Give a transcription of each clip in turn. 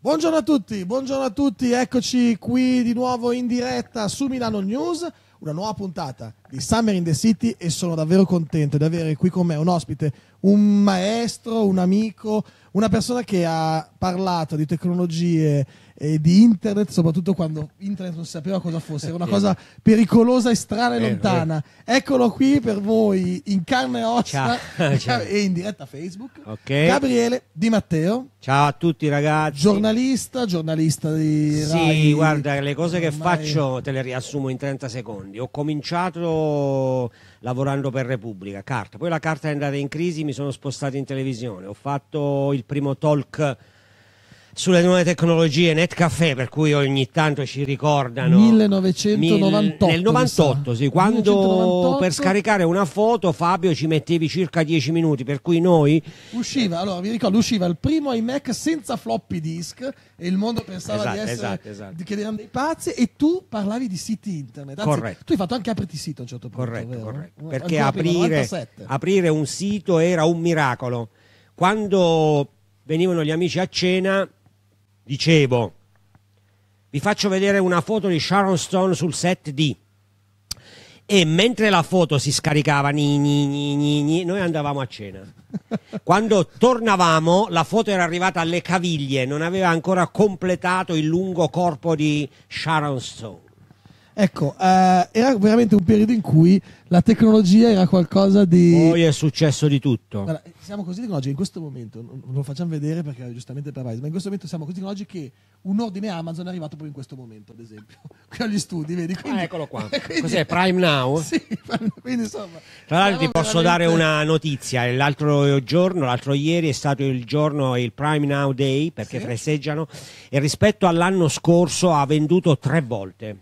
Buongiorno a tutti, buongiorno a tutti, eccoci qui di nuovo in diretta su Milano News, una nuova puntata di Summer in the City e sono davvero contento di avere qui con me un ospite, un maestro, un amico, una persona che ha parlato di tecnologie e di internet, soprattutto quando internet non sapeva cosa fosse, era una eh. cosa pericolosa, strana e eh, lontana. Eh. Eccolo qui per voi in carne e ossa ciao, ciao. e in diretta Facebook. Okay. Gabriele Di Matteo. Ciao a tutti ragazzi. Giornalista, giornalista di Sì, Rai, guarda, le cose che ormai... faccio te le riassumo in 30 secondi. Ho cominciato lavorando per Repubblica, carta. Poi la carta è andata in crisi, mi sono spostato in televisione, ho fatto il primo talk sulle nuove tecnologie, Netcafé, per cui ogni tanto ci ricordano. 1998. Mil, nel 98, sì, quando 1998. per scaricare una foto Fabio ci mettevi circa 10 minuti, per cui noi... Usciva, allora vi ricordo, usciva il primo iMac senza floppy disk e il mondo pensava esatto, di essere... Esatto, esatto. che erano dei pazzi e tu parlavi di siti internet. Anzi, corretto. Tu hai fatto anche apriti sito a un certo punto. Corretto, corretto. Eh, Perché aprire, aprire un sito era un miracolo. Quando venivano gli amici a cena dicevo, vi faccio vedere una foto di Sharon Stone sul set di e mentre la foto si scaricava ni, ni, ni, ni, noi andavamo a cena quando tornavamo la foto era arrivata alle caviglie non aveva ancora completato il lungo corpo di Sharon Stone Ecco, eh, era veramente un periodo in cui la tecnologia era qualcosa di... Poi è successo di tutto. Allora, siamo così tecnologici in questo momento, non lo facciamo vedere perché è giustamente per Vice, ma in questo momento siamo così tecnologici che un ordine Amazon è arrivato proprio in questo momento, ad esempio. Qui agli studi, vedi? Ah, quindi, ah, eccolo qua. Quindi, Cos'è, Prime Now? Sì, quindi insomma... Tra l'altro ti posso veramente... dare una notizia. L'altro giorno, l'altro ieri è stato il giorno, il Prime Now Day, perché sì? festeggiano, e rispetto all'anno scorso ha venduto tre volte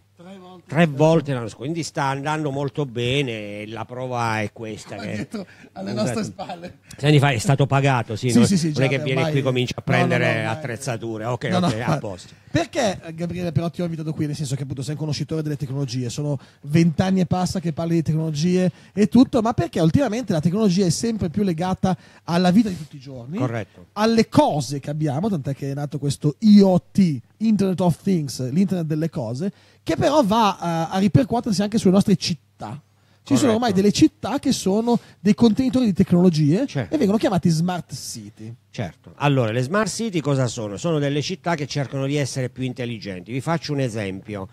tre volte l'anno scorso, quindi sta andando molto bene, la prova è questa. Che, dietro, alle nostre spalle. Senti, fa è stato pagato, sì, sì, non, sì, sì, non è che viene ormai... qui e comincia a prendere no, no, no, attrezzature, ok, ok, a posto. Perché eh, Gabriele però ti ho invitato qui, nel senso che appunto sei un conoscitore delle tecnologie, sono vent'anni e passa che parli di tecnologie e tutto, ma perché ultimamente la tecnologia è sempre più legata alla vita di tutti i giorni, Corretto. alle cose che abbiamo, tant'è che è nato questo IoT, Internet of Things, l'internet delle cose, che però va eh, a ripercuotersi anche sulle nostre città. Ci Corretto. sono ormai delle città che sono dei contenitori di tecnologie certo. e vengono chiamati smart city. Certo. Allora, le smart city cosa sono? Sono delle città che cercano di essere più intelligenti. Vi faccio un esempio.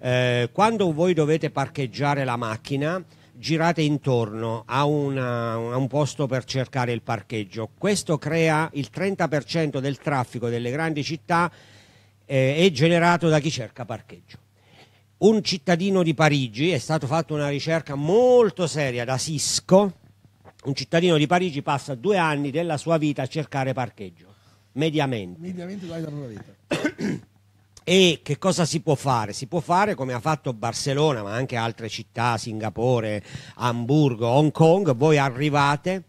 Eh, quando voi dovete parcheggiare la macchina, girate intorno a, una, a, un posto per cercare il parcheggio. Questo crea il 30% del traffico delle grandi città eh, è generato da chi cerca parcheggio un cittadino di Parigi, è stata fatta una ricerca molto seria da Cisco, un cittadino di Parigi passa due anni della sua vita a cercare parcheggio, mediamente. Mediamente due anni della propria vita. e che cosa si può fare? Si può fare come ha fatto Barcellona, ma anche altre città, Singapore, Hamburgo, Hong Kong, voi arrivate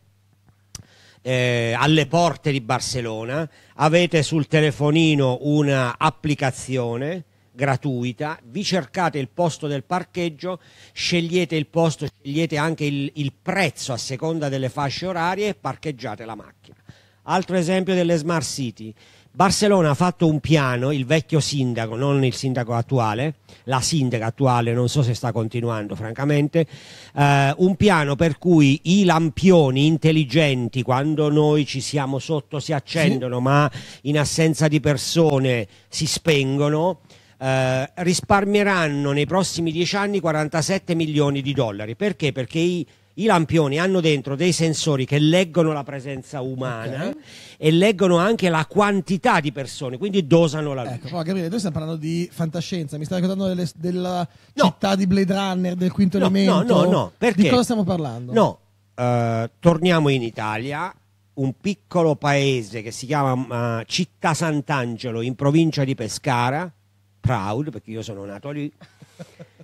eh, alle porte di Barcellona, avete sul telefonino un'applicazione gratuita, vi cercate il posto del parcheggio, scegliete il posto, scegliete anche il, il prezzo a seconda delle fasce orarie e parcheggiate la macchina. Altro esempio delle smart city. Barcellona ha fatto un piano, il vecchio sindaco, non il sindaco attuale, la sindaca attuale, non so se sta continuando francamente, eh, un piano per cui i lampioni intelligenti quando noi ci siamo sotto si accendono sì. ma in assenza di persone si spengono, eh, risparmieranno nei prossimi dieci anni 47 milioni di dollari. Perché? Perché i, i lampioni hanno dentro dei sensori che leggono la presenza umana okay. e leggono anche la quantità di persone, quindi dosano la luce. Ecco, poi Gabriele, noi stiamo parlando di fantascienza, mi stai ricordando delle, della no. città di Blade Runner, del quinto no, elemento? No, no, no, perché? Di cosa stiamo parlando? No, uh, torniamo in Italia, un piccolo paese che si chiama uh, Città Sant'Angelo in provincia di Pescara, Proud, perché io sono nato lì,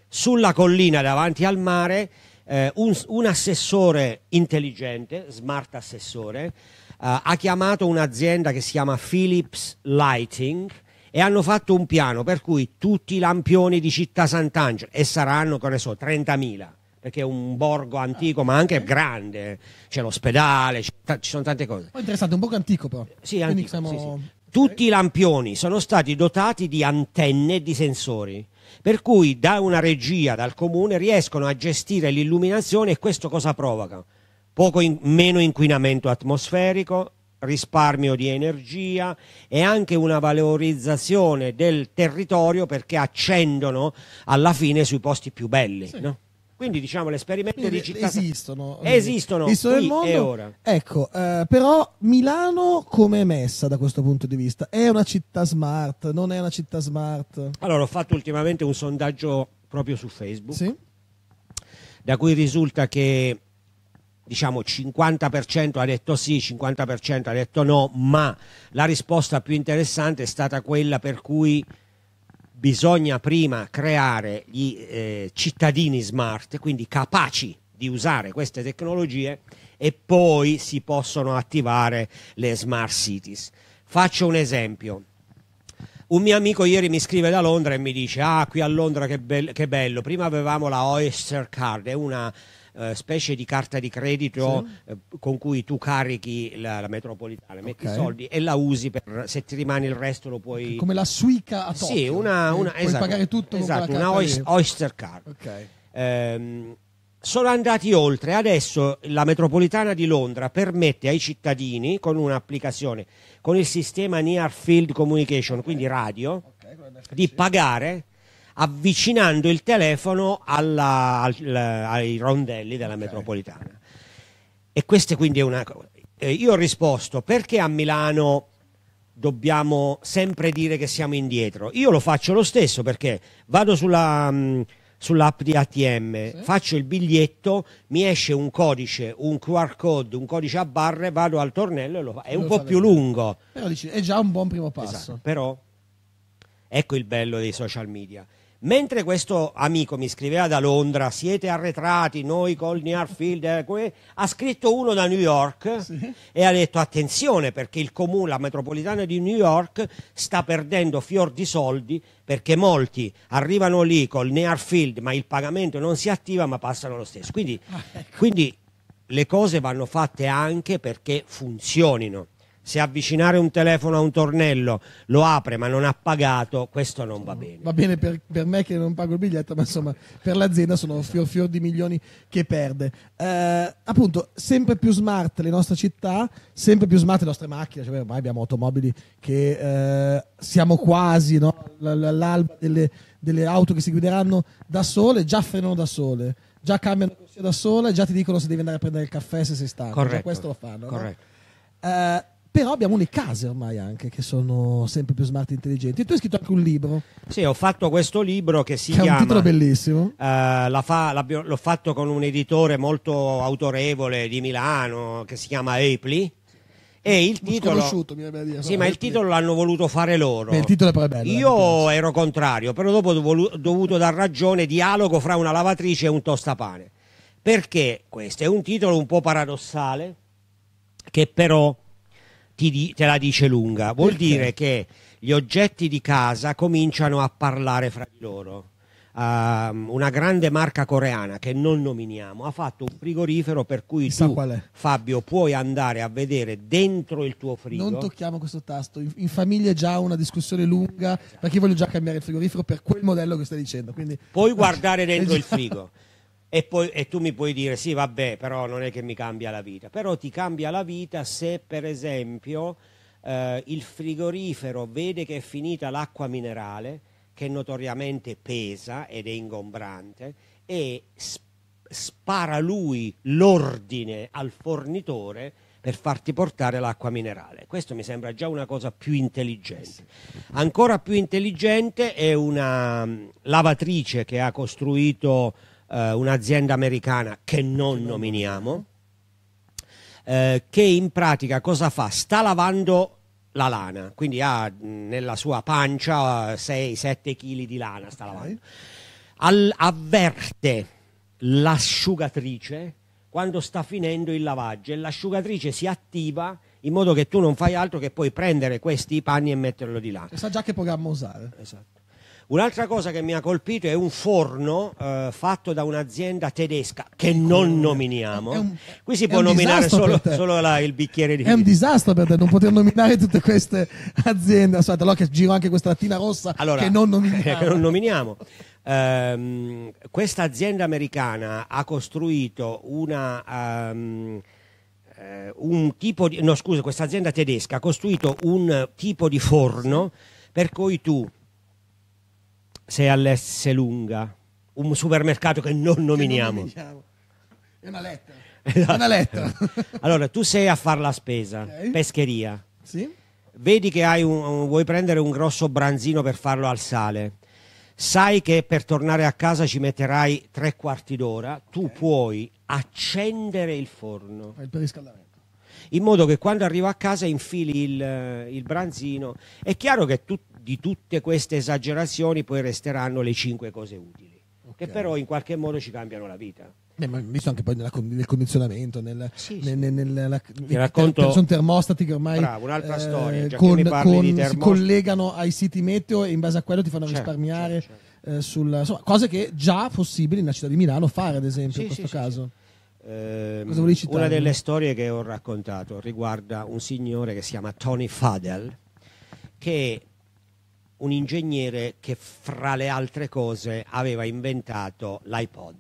sulla collina davanti al mare, eh, un, un, assessore intelligente, smart assessore, eh, ha chiamato un'azienda che si chiama Philips Lighting e hanno fatto un piano per cui tutti i lampioni di Città Sant'Angelo, e saranno, che ne so, 30.000 perché è un borgo antico ah, ma anche okay. grande, c'è l'ospedale, ci sono tante cose. Poi interessante, un borgo antico però. Sì, antico, siamo... sì, sì. Tutti i lampioni sono stati dotati di antenne e di sensori, per cui da una regia, dal comune, riescono a gestire l'illuminazione e questo cosa provoca? Poco in, meno inquinamento atmosferico, risparmio di energia e anche una valorizzazione del territorio perché accendono alla fine sui posti più belli. Sì. No? Quindi diciamo l'esperimento Quindi, di città esistono, eh, esistono, esistono nel mondo. e ora. Ecco, eh, però Milano come è messa da questo punto di vista? È una città smart? Non è una città smart? Allora, ho fatto ultimamente un sondaggio proprio su Facebook, sì? da cui risulta che diciamo 50% ha detto sì, 50% ha detto no, ma la risposta più interessante è stata quella per cui bisogna prima creare gli eh, cittadini smart, quindi capaci di usare queste tecnologie e poi si possono attivare le smart cities. Faccio un esempio. Un mio amico ieri mi scrive da Londra e mi dice, ah qui a Londra che, be- che bello, prima avevamo la Oyster Card, è una eh, specie di carta di credito sì. Eh, con cui tu carichi la, la metropolitana, metti i soldi e la usi per se ti rimane il resto lo puoi... Come la Suica a Tokyo. Sì, una... una puoi esatto, pagare tutto esatto, una Oyster, Oyster Card. Okay. Ehm, sono andati oltre. Adesso la metropolitana di Londra permette ai cittadini con un'applicazione, con il sistema Near Field Communication, quindi radio, okay, di pagare avvicinando il telefono alla, al, ai rondelli della okay. metropolitana. E questa quindi è una cosa. Eh, io ho risposto perché a Milano dobbiamo sempre dire che siamo indietro. Io lo faccio lo stesso perché vado sulla... Mh, mm, sull'app di ATM, sì. faccio il biglietto, mi esce un codice, un QR code, un codice a barre, vado al tornello e lo fa. È lo un po' più bene. lungo. Però dici, è già un buon primo passo. Esatto, però ecco il bello dei social media Mentre questo amico mi scriveva da Londra, siete arretrati, noi col Near Field, eh, ha scritto uno da New York sì. e ha detto attenzione perché il comune, la metropolitana di New York sta perdendo fior di soldi perché molti arrivano lì col Near Field ma il pagamento non si attiva ma passano lo stesso. quindi, ah, ecco. quindi le cose vanno fatte anche perché funzionino se avvicinare un telefono a un tornello lo apre ma non ha pagato, questo non va bene. Va bene per, per me che non pago il biglietto, ma insomma per l'azienda sono fior fior di milioni che perde. Eh, appunto, sempre più smart le nostre città, sempre più smart le nostre macchine, cioè, ormai abbiamo automobili che eh, siamo quasi no? all'alba delle, delle auto che si guideranno da sole, già frenano da sole, già cambiano corsia da sole, già ti dicono se devi andare a prendere il caffè se sei stanco, corretto, già questo lo fanno. Corretto. No? Eh, però abbiamo le case ormai anche che sono sempre più smart e intelligenti. tu hai scritto anche un libro. Sì, ho fatto questo libro che si che chiama... È un titolo bellissimo. Eh, fa, l'ho fatto con un editore molto autorevole di Milano che si chiama Apli. E il titolo, dire, sì, ma il titolo l'hanno voluto fare loro. Beh, il titolo è proprio bello, Io eh, ero contrario, però dopo ho dovuto dar ragione dialogo fra una lavatrice e un tostapane. Perché questo è un titolo un po' paradossale, che però ti, te la dice lunga. Vuol Perché? dire che gli oggetti di casa cominciano a parlare fra di loro. Uh, una grande marca coreana che non nominiamo ha fatto un frigorifero per cui Sa tu Fabio puoi andare a vedere dentro il tuo frigo non tocchiamo questo tasto in, in famiglia è già una discussione lunga esatto. perché io voglio già cambiare il frigorifero per quel modello che stai dicendo quindi puoi guardare dentro il frigo esatto. E, poi, e, tu mi puoi dire sì vabbè però non è che mi cambia la vita, però ti cambia la vita se per esempio eh, il frigorifero vede che è finita l'acqua minerale che notoriamente pesa ed è ingombrante e spara lui l'ordine al fornitore per farti portare l'acqua minerale. Questo mi sembra già una cosa più intelligente. Ancora più intelligente è una mm, lavatrice che ha costruito eh, un'azienda americana che non nominiamo, eh, che in pratica cosa fa? Sta lavando la lana, quindi ha nella sua pancia 6-7 eh, kg di lana, sta lavando. Al, avverte l'asciugatrice quando sta finendo il lavaggio e l'asciugatrice si attiva in modo che tu non fai altro che poi prendere questi panni e metterlo di là. E sa già che programma usare. Esatto. Un'altra cosa che mi ha colpito è un forno eh, fatto da un'azienda tedesca che non nominiamo. Un, Qui si può nominare solo, solo la, il bicchiere di È un disastro per te non poter nominare tutte queste aziende. Aspetta, allora che giro anche questa lattina rossa allora, che non nominiamo. che non nominiamo. Um, questa azienda americana ha costruito una... Um, un tipo di, no scusa, questa azienda tedesca ha costruito un tipo di forno per cui tu se all'S lunga, un supermercato che non nominiamo. Che non nominiamo. È una lettera. Esatto. È una lettera. allora, tu sei a fare la spesa, okay. pescheria. Sì. Vedi che un, vuoi prendere un grosso branzino per farlo al sale. Sai che per tornare a casa ci metterai tre quarti d'ora. Tu okay. puoi accendere il forno. Il periscaldamento in modo che quando arriva a casa infili il, eh, il branzino. È chiaro che tu, di tutte queste esagerazioni poi resteranno le cinque cose utili, okay. che però in qualche modo ci cambiano la vita. Eh, ma visto anche poi nella, nel condizionamento, nel, sì, sì. Nel, nella, racconto... sono termostati che ormai Bravo, eh, storia, con, con, si collegano ai siti meteo e in base a quello ti fanno certo, certo risparmiare certo, certo. Eh, sulla, insomma, cose che già possibili nella città di Milano fare, ad esempio, sì, in questo caso. Ehm, una delle storie che ho raccontato riguarda un signore che si chiama Tony Fadel che un ingegnere che fra le altre cose aveva inventato l'iPod.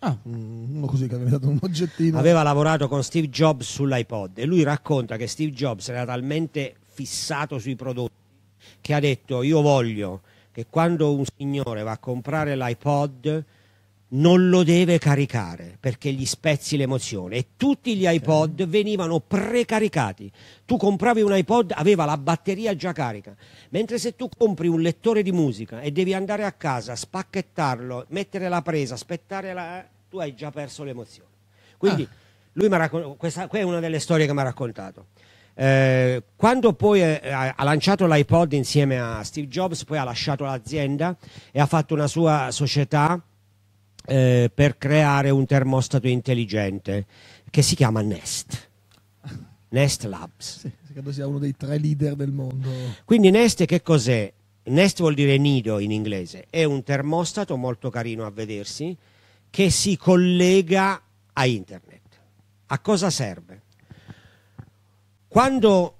Ah, uno mm, così che aveva dato un oggettino. Aveva lavorato con Steve Jobs sull'iPod e lui racconta che Steve Jobs era talmente fissato sui prodotti che ha detto io voglio che quando un signore va a comprare l'iPod non lo deve caricare perché gli spezzi l'emozione e tutti gli iPod venivano precaricati. Tu compravi un iPod, aveva la batteria già carica, mentre se tu compri un lettore di musica e devi andare a casa, spacchettarlo, mettere la presa, aspettare la... Eh, tu hai già perso l'emozione. Quindi ah. lui mi ha raccon... questa è una delle storie che mi ha raccontato. Eh, quando poi eh, ha lanciato l'iPod insieme a Steve Jobs, poi ha lasciato l'azienda e ha fatto una sua società eh, per creare un termostato intelligente che si chiama Nest. Nest Labs. Sì, credo sia uno dei tre leader del mondo. Quindi Nest che cos'è? Nest vuol dire nido in inglese, è un termostato molto carino a vedersi che si collega a internet. A cosa serve? Quando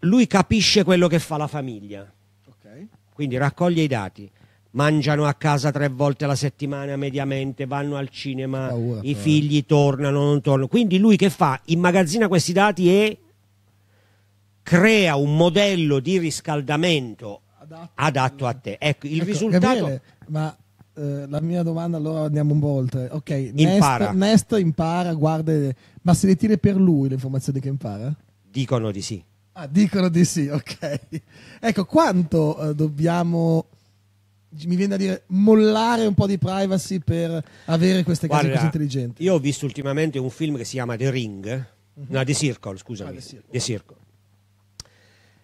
lui capisce quello che fa la famiglia, okay. quindi raccoglie i dati, mangiano a casa tre volte alla settimana mediamente, vanno al cinema, paura, ah, i eh. figli tornano, non tornano. Quindi lui che fa? Immagazzina questi dati e crea un modello di riscaldamento adatto, adatto a te. Ecco, il ecco, risultato... Gabriele, ma eh, la mia domanda allora andiamo un po' oltre. Ok, impara. Nest, Nest impara, guarda, ma se le tire per lui le informazioni che impara? Dicono di sì. Ah, dicono di sì, ok. Ecco, quanto eh, dobbiamo mi viene da dire mollare un po' di privacy per avere queste case Guarda, così intelligenti. Io ho visto ultimamente un film che si chiama The Ring, uh-huh. no, The Circle, scusami, ah, The Circle. The Circle.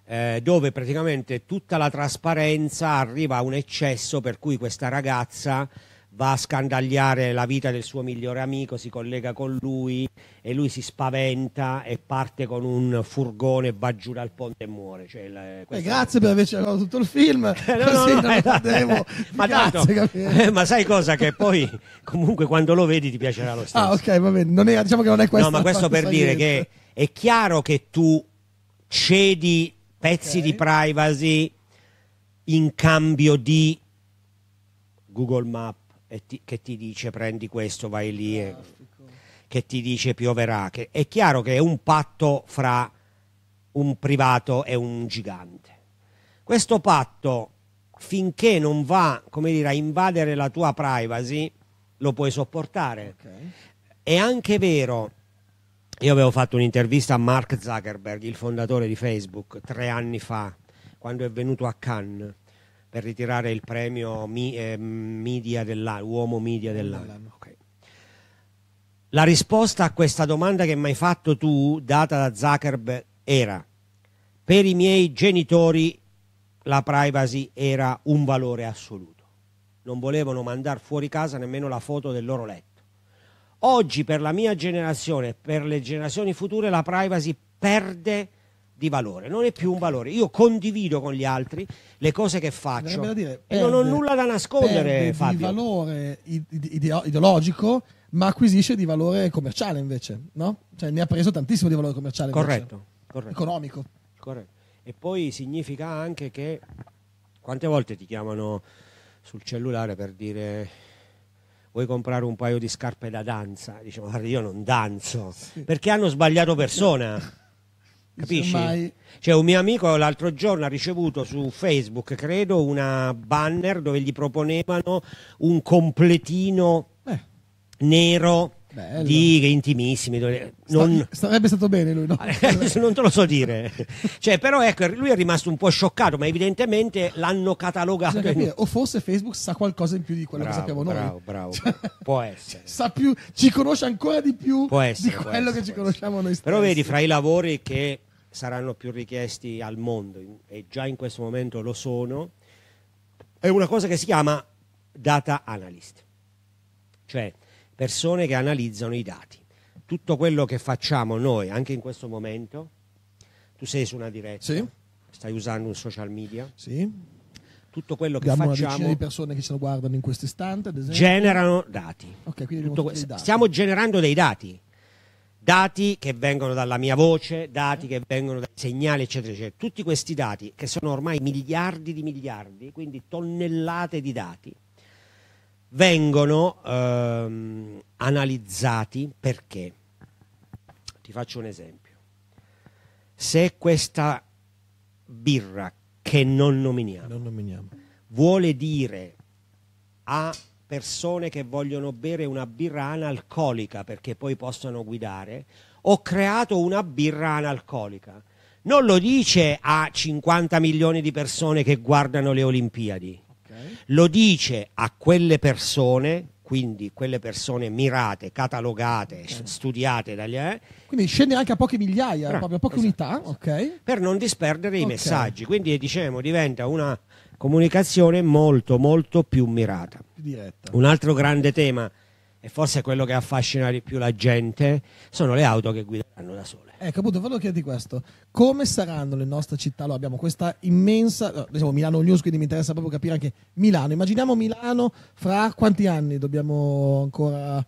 Eh, dove praticamente tutta la trasparenza arriva a un eccesso per cui questa ragazza va a scandagliare la vita del suo migliore amico, si collega con lui e lui si spaventa e parte con un furgone, va giù dal ponte e muore. Cioè, la, eh, questa... grazie per averci raccontato tutto il film. no, no, no, no eh, eh, ma, grazie, tanto, ma, sai cosa? Che poi comunque quando lo vedi ti piacerà lo stesso. Ah ok, va bene, non è, diciamo che non è questo. No, ma questo per dire niente. che è chiaro che tu cedi pezzi okay. di privacy in cambio di Google Maps ti, che ti dice prendi questo, vai lì, e, che ti dice pioverà. Che, è chiaro che è un patto fra un privato e un gigante. Questo patto, finché non va come dire, a invadere la tua privacy, lo puoi sopportare. Okay. È anche vero, io avevo fatto un'intervista a Mark Zuckerberg, il fondatore di Facebook, tre anni fa, quando è venuto a Cannes per ritirare il premio mi, eh, media Uomo Media dell'anno. Okay. La risposta a questa domanda che mi hai fatto tu, data da Zuckerberg, era per i miei genitori la privacy era un valore assoluto. Non volevano mandare fuori casa nemmeno la foto del loro letto. Oggi per la mia generazione, e per le generazioni future, la privacy perde di valore, non è più un valore. Io condivido con gli altri le cose che faccio dire, perde, e non ho nulla da nascondere. Fabio. di valore ideologico, ma acquisisce di valore commerciale invece, no? Cioè ne ha preso tantissimo di valore commerciale. Corretto, corretto. Economico. Corretto. E poi significa anche che quante volte ti chiamano sul cellulare per dire vuoi comprare un paio di scarpe da danza? Diciamo, guarda, io non danzo, sì. perché hanno sbagliato persona. Capisci? Ormai... Cioè, un mio amico l'altro giorno ha ricevuto su Facebook, credo, una banner dove gli proponevano un completino eh. nero Bello. di intimissimi. Non... Sta, sarebbe stato bene lui, no? non te lo so dire. cioè, però ecco, lui è rimasto un po' scioccato, ma evidentemente l'hanno catalogato. In... O forse Facebook sa qualcosa in più di quello bravo, che sappiamo noi. Bravo, bravo. Cioè, può essere. Sa più, ci conosce ancora di più essere, di quello essere, che ci conosciamo noi stessi. Però vedi, fra i lavori che saranno più richiesti al mondo, e già in questo momento lo sono, è una cosa che si chiama data analyst. Cioè, persone che analizzano i dati. Tutto quello che facciamo noi, anche in questo momento, tu sei su una diretta, sì. stai usando un social media. Sì. Tutto quello che Abbiamo facciamo. Le persone che ci guardano in questo istante, ad esempio. Generano dati. Okay, que- dati. Stiamo generando dei dati. Dati che vengono dalla mia voce, dati che vengono dai segnali, eccetera, eccetera. Tutti questi dati, che sono ormai miliardi di miliardi, quindi tonnellate di dati, vengono ehm, analizzati perché. Ti faccio un esempio. Se questa birra che non nominiamo, non nominiamo. vuole dire a persone che vogliono bere una birra analcolica perché poi possano guidare, ho creato una birra analcolica. Non lo dice a 50 milioni di persone che guardano le Olimpiadi okay. lo dice a quelle persone quindi quelle persone mirate, catalogate, okay. studiate dagli... Eh? Quindi scende anche a poche migliaia, Bra- proprio a poche esatto, unità, esatto. Okay. Esatto. Per non disperdere okay. i messaggi, quindi diciamo diventa una comunicazione molto molto più mirata. Diretta. Un altro grande tema, e forse quello che affascina di più la gente, sono le auto che guideranno da sole. Ecco, eh, appunto, volevo chiederti questo. Come saranno le nostre città? Allora, abbiamo questa immensa... Eh, noi siamo Milano News, quindi mi interessa proprio capire anche Milano. Immaginiamo Milano fra quanti anni dobbiamo ancora...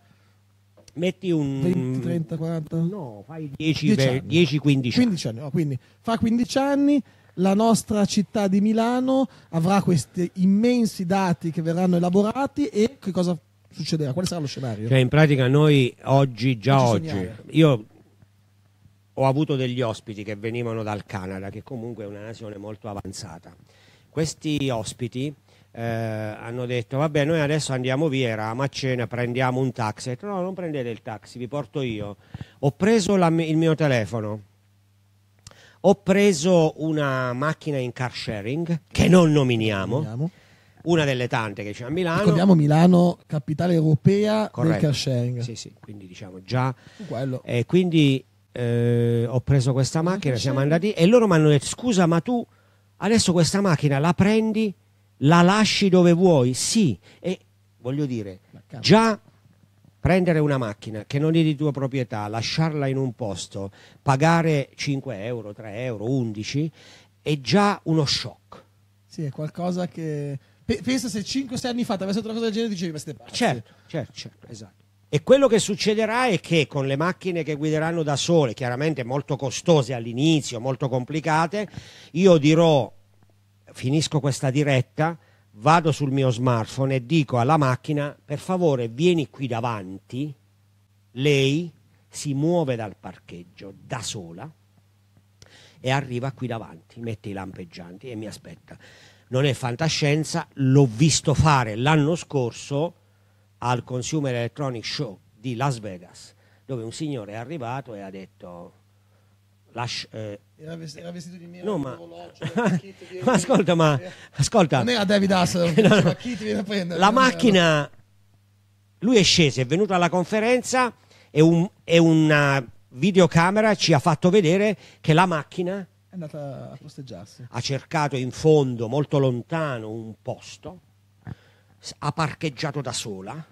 Metti un... 20, 30, 40? No, fai 10, 10, anni. 10 15 15 anni, no, quindi fra 15 anni la nostra città di Milano avrà questi immensi dati che verranno elaborati e che cosa succederà? Quale sarà lo scenario? Cioè, in pratica noi oggi, già oggi, io ho avuto degli ospiti che venivano dal Canada, che comunque è una nazione molto avanzata. Questi ospiti eh, hanno detto, vabbè, noi adesso andiamo via, eravamo a cena, prendiamo un taxi. Ho detto, no, non prendete il taxi, vi porto io. Ho preso la, il mio telefono, ho preso una macchina in car sharing, che non nominiamo. una delle tante che c'è a Milano. Ricordiamo Milano, capitale europea Corretto. del car sharing. Sì, sì, quindi diciamo già. Quello. Eh, quindi eh, ho preso questa macchina, siamo andati e loro mi hanno detto scusa ma tu adesso questa macchina la prendi, la lasci dove vuoi, sì, e voglio dire, già prendere una macchina che non è di tua proprietà, lasciarla in un posto, pagare 5 euro, 3 euro, 11, è già uno shock. Sì, è qualcosa che... Pensa se 5-6 anni fa ti avessi detto una cosa del genere dicevi ma siete pazzi. Certo, certo, certo, esatto. E quello che succederà è che con le macchine che guideranno da sole, chiaramente molto costose all'inizio, molto complicate, io dirò finisco questa diretta, vado sul mio smartphone e dico alla macchina per favore vieni qui davanti, lei si muove dal parcheggio da sola e arriva qui davanti, mette i lampeggianti e mi aspetta. Non è fantascienza, l'ho visto fare l'anno scorso al Consumer Electronic Show di Las Vegas, dove un signore è arrivato e ha detto... Lascia, eh, era, vestito, era, vestito, di nero, no, ma, cioè, ma ascolta, ma ascolta, non era David Hasselhoff, no, no. Cioè, chi ti viene a prendere? La macchina, era. lui è sceso, è venuto alla conferenza e, un, e una videocamera ci ha fatto vedere che la macchina è andata a posteggiarsi. Ha cercato in fondo, molto lontano, un posto ha parcheggiato da sola,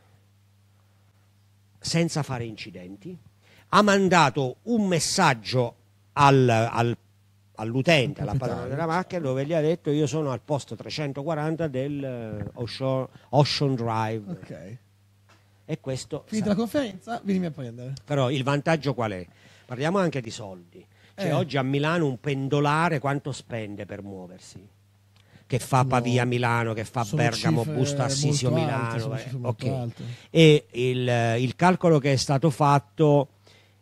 senza fare incidenti, ha mandato un messaggio al, al, all'utente, alla padrona della macchina, dove gli ha detto io sono al posto 340 del eh, Ocean, Ocean Drive. Okay. E questo... Finita sarà. la conferenza, vieni a prendere. Però il vantaggio qual è? Parliamo anche di soldi. Cioè, eh. oggi a Milano un pendolare quanto spende per muoversi? che fa Pavia Milano, che fa Bergamo, Busto Assisio Milano. Alte, okay. E il, il, calcolo che è stato fatto...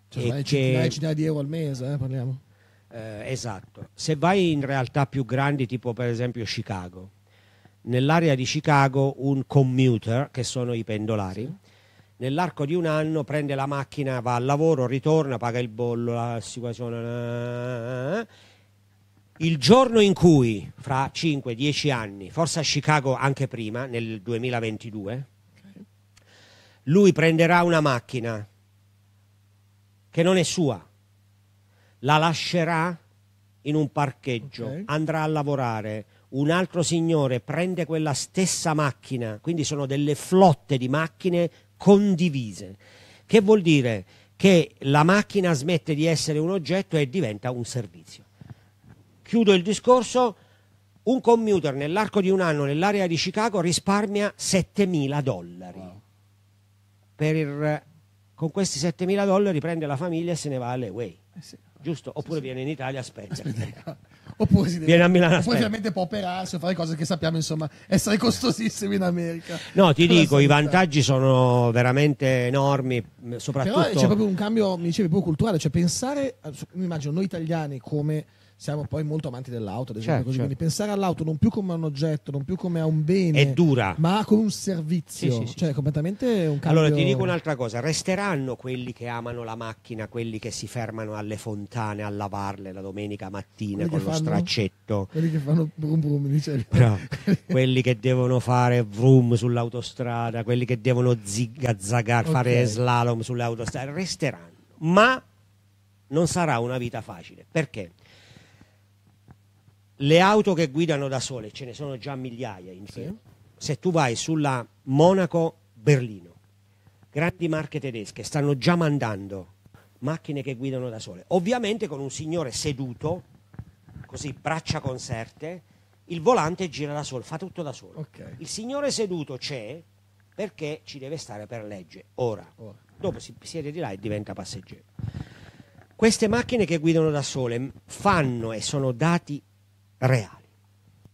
Cioè, è che, centinaia di euro al mese, eh, parliamo. Eh, esatto. Se vai in realtà più grandi, tipo per esempio Chicago, nell'area di Chicago un commuter, che sono i pendolari, sì. nell'arco di un anno prende la macchina, va al lavoro, ritorna, paga il bollo, l'assicurazione il giorno in cui, fra 5-10 anni, forse a Chicago anche prima, nel 2022, lui prenderà una macchina che non è sua, la lascerà in un parcheggio, okay. andrà a lavorare, un altro signore prende quella stessa macchina, quindi sono delle flotte di macchine condivise, che vuol dire che la macchina smette di essere un oggetto e diventa un servizio chiudo il discorso, un commuter nell'arco di un anno nell'area di Chicago risparmia 7.000 dollari. Wow. Per, con questi 7.000 dollari prende la famiglia e se ne va alle Way. Eh sì, Giusto? Oppure sì, viene in Italia a spendere. Ecco. Oppure si deve, viene a Milano. Poi ovviamente può operarsi o fare cose che sappiamo, insomma, essere costosissime in America. No, ti dico, i vantaggi sono veramente enormi, soprattutto... Però c'è proprio un cambio, mi dicevi, proprio culturale, cioè pensare, mi immagino noi italiani come siamo poi molto amanti dell'auto, ad esempio, certo, certo. quindi pensare all'auto non più come a un oggetto, non più come a un bene, è dura, ma come un servizio, sì, sì, cioè sì. completamente un cambio. Allora ti dico un'altra cosa, resteranno quelli che amano la macchina, quelli che si fermano alle fontane a lavarle la domenica mattina quelli con lo fanno, straccetto. Quelli che fanno brum brum, dicevi. No, quelli che devono fare vroom sull'autostrada, quelli che devono ziggazzagar, okay. fare slalom sull'autostrada, resteranno, ma non sarà una vita facile, perché? le auto che guidano da sole, ce ne sono già migliaia in giro. Sì. Se tu vai sulla Monaco-Berlino, grandi marche tedesche stanno già mandando macchine che guidano da sole. Ovviamente con un signore seduto, così braccia conserte, il volante gira da solo, fa tutto da solo. Okay. Il signore seduto c'è perché ci deve stare per legge, ora. ora. Dopo si siede di là e diventa passeggero. Queste macchine che guidano da sole fanno e sono dati reali,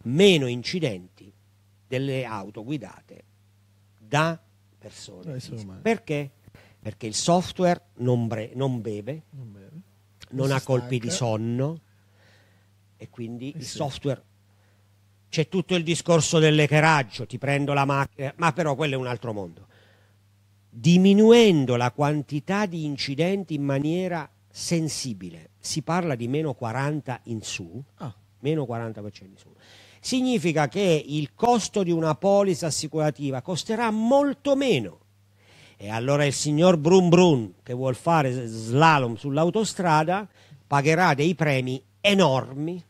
meno incidenti delle auto guidate da persone. Eh, Perché? Perché il software non, bre- non beve, non, beve. non ha stanca. colpi di sonno e quindi eh il sì. software... C'è tutto il discorso dell'echeraggio, ti prendo la macchina, ma però quello è un altro mondo. Diminuendo la quantità di incidenti in maniera sensibile, si parla di meno 40 in su, ah meno 40% di sconto. Significa che il costo di una polis assicurativa costerà molto meno. E allora il signor Brun Brun, che vuol fare slalom sull'autostrada, pagherà dei premi enormi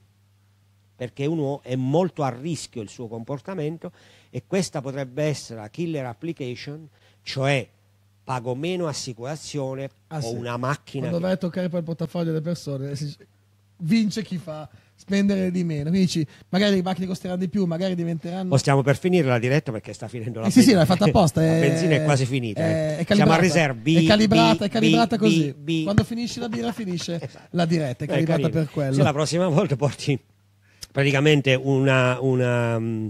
perché uno è molto a rischio il suo comportamento e questa potrebbe essere la killer application, cioè pago meno assicurazione ah, o sì. una macchina. Quando che... vai a toccare poi il portafoglio delle persone, vince chi fa spendere di meno. Quindi dici, magari le macchine costeranno di più, magari diventeranno. O stiamo per finire la diretta perché sta finendo la eh, Sì, sì, l'hai fatta apposta. la benzina è quasi finita. È, eh. è Siamo a riserva. È calibrata, è calibrata B, così. B, B. Quando finisci la birra, finisce esatto. la diretta. È eh, calibrata è per quello. Se la prossima volta porti praticamente una, una mm,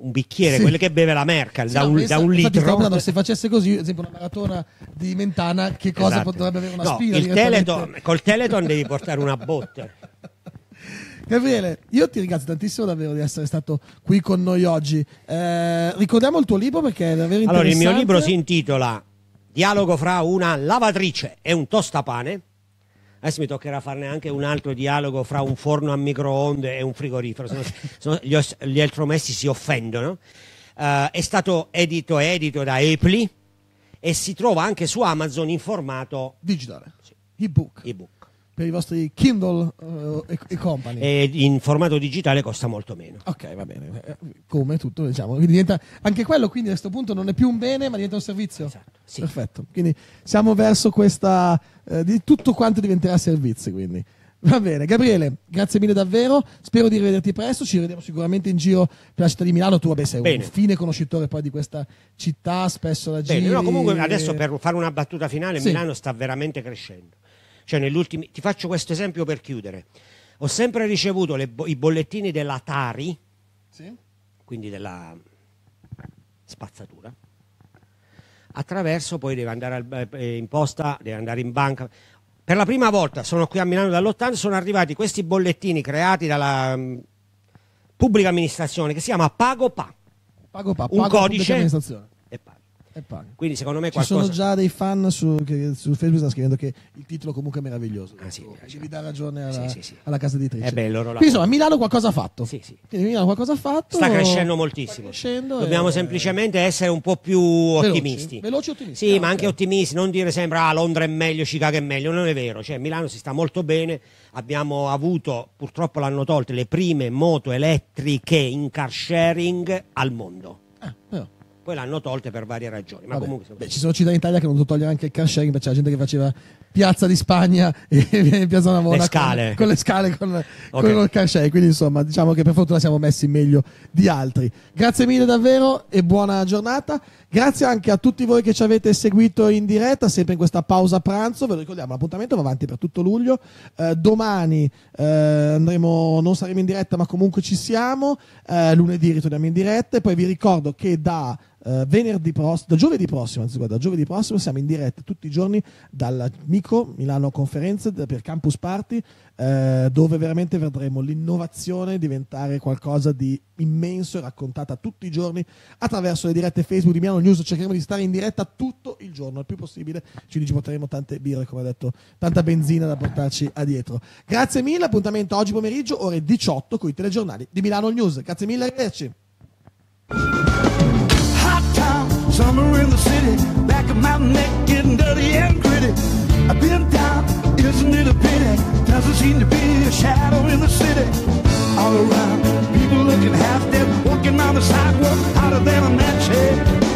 un bicchiere, sì. quello che beve la Merkel sì, da, un, pensa, da un litro. Parlando, se facesse così, ad esempio, una maratona di Mentana, che cosa esatto. potrebbe avere una no, spina? Teleton, col Teleton devi portare una botte. Gabriele, io ti ringrazio tantissimo davvero di essere stato qui con noi oggi. Eh, ricordiamo il tuo libro perché è davvero interessante. Allora, il mio libro si intitola Dialogo fra una lavatrice e un tostapane. Adesso mi toccherà farne anche un altro dialogo fra un forno a microonde e un frigorifero, sono, sono, gli, gli elettromessi si offendono. Uh, è stato edito edito da Epli e si trova anche su Amazon in formato digitale, sì. ebook. ebook per i vostri Kindle uh, e, e, company. E in formato digitale costa molto meno. Ok, va bene. Eh, come tutto, diciamo. Quindi diventa, anche quello quindi a questo punto non è più un bene, ma diventa un servizio. Esatto, sì. Perfetto. Quindi siamo verso questa... Eh, di tutto quanto diventerà servizio, quindi. Va bene, Gabriele, grazie mille davvero. Spero di rivederti presto. Ci rivediamo sicuramente in giro per la città di Milano. Tu, vabbè, sei Bene. un fine conoscitore poi di questa città, spesso la gente. Bene, no, comunque adesso per fare una battuta finale, sì. Milano sta veramente crescendo. Cioè Ti faccio questo esempio per chiudere. Ho sempre ricevuto bo i bollettini della Tari, sì. quindi della spazzatura, attraverso poi deve andare eh, eh, in posta, deve andare in banca. Per la prima volta sono qui a Milano dall'80, sono arrivati questi bollettini creati dalla um, pubblica amministrazione che si chiama PagoPa. PagoPa, un Pago codice e Quindi secondo me qualcosa... Ci sono già dei fan su, che, su Facebook sta scrivendo che il titolo comunque è meraviglioso. Ah, sì, Ci cioè. dà ragione alla, sì, sì, alla casa editrice. È bello, loro Quindi, insomma, Milano qualcosa ha fatto. Sì, sì. Milano qualcosa ha fatto. Sta crescendo moltissimo. Sta crescendo Dobbiamo e... semplicemente essere un po' più ottimisti. Veloci ottimisti. Sì, ah, ma okay. anche ottimisti. Non dire sempre ah, Londra è meglio, Chicago è meglio. Non è vero. Cioè, Milano si sta molto bene. Abbiamo avuto, purtroppo l'hanno tolte, le prime moto elettriche in car sharing al mondo. Ah, però poi l'hanno tolte per varie ragioni. Ma Vabbè, comunque... beh, ci sono città in Italia che non hanno tolto anche il car sharing, invece la gente che faceva Piazza di Spagna e viene in Piazza Navona le scale. Con, con le scale, con, okay. con il car sharing. Quindi insomma diciamo che per fortuna siamo messi meglio di altri. Grazie mille davvero e buona giornata. Grazie anche a tutti voi che ci avete seguito in diretta, sempre in questa pausa pranzo. Ve lo ricordiamo, l'appuntamento va avanti per tutto luglio. Eh, domani eh, andremo, non saremo in diretta, ma comunque ci siamo. Eh, lunedì ritorniamo in diretta. E poi vi ricordo che da Uh, venerdì prossimo, da giovedì prossimo, anzi, guarda, giovedì prossimo siamo in diretta tutti i giorni dalla Mico Milano Conferenze per Campus Party, uh, dove veramente vedremo l'innovazione diventare qualcosa di immenso e raccontata tutti i giorni attraverso le dirette Facebook di Milano News. Cercheremo di stare in diretta tutto il giorno, il più possibile. Ci porteremo tante birre, come ho detto, tanta benzina da portarci a dietro. Grazie mille, appuntamento oggi pomeriggio, ore 18 con i telegiornali di Milano News. Grazie mille, arrivederci. Summer in the city, back of my neck getting dirty and gritty. I've been down, isn't it a pity? Doesn't seem to be a shadow in the city. All around, people looking half dead, walking on the sidewalk, hotter than a match head.